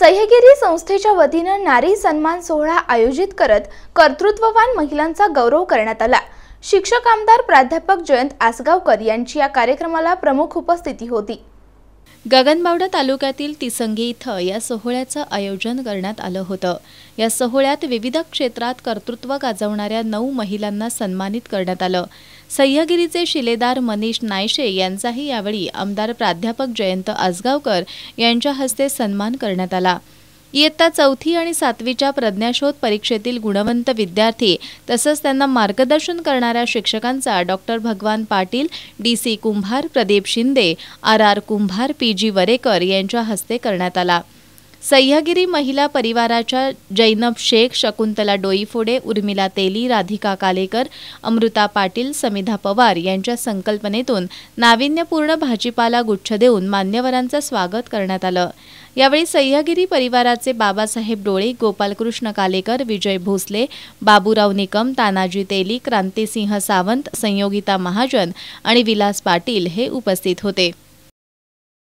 सह्यगिरी संस्थेच्या वतीनं नारी सन्मान सोहळा आयोजित करत कर्तृत्ववान महिलांचा गौरव करण्यात आला शिक्षक आमदार प्राध्यापक जयंत आसगावकर यांची या कार्यक्रमाला प्रमुख उपस्थिती होती गगनबावडा तालुक्यातील तिसंगी इथं या सोहळ्याचं आयोजन करण्यात आलं होतं या सोहळ्यात विविध क्षेत्रात कर्तृत्व गाजवणाऱ्या नऊ महिलांना सन्मानित करण्यात आलं सह्यागिरीचे शिलेदार मनीष नायशे यांचाही यावेळी आमदार प्राध्यापक जयंत आजगावकर यांच्या हस्ते सन्मान करण्यात आला इयत्ता चौथी आणि सातवीच्या प्रज्ञाशोध परीक्षेतील गुणवंत विद्यार्थी तसंच त्यांना मार्गदर्शन करणाऱ्या शिक्षकांचा doctor Bhagwan Patil D C Kumbhar Pradeep Shinde R R Kumbhar P G Varekar यांच्या हस्ते करण्यात आला सह्यागिरी महिला परिवाराच्या जैनब शेख शकुंतला डोईफोडे उर्मिला तेली राधिका कालेकर अमृता पाटील समिधा पवार यांच्या संकल्पनेतून नाविन्यपूर्ण भाजीपाला गुच्छ देऊन मान्यवरांचं स्वागत करण्यात आलं यावेळी सह्यागिरी परिवाराचे बाबासाहेब डोळे गोपालकृष्ण कालेकर विजय भोसले बाबूराव निकम तानाजी तेली क्रांतीसिंह सावंत संयोगिता महाजन आणि विलास पाटील हे उपस्थित होते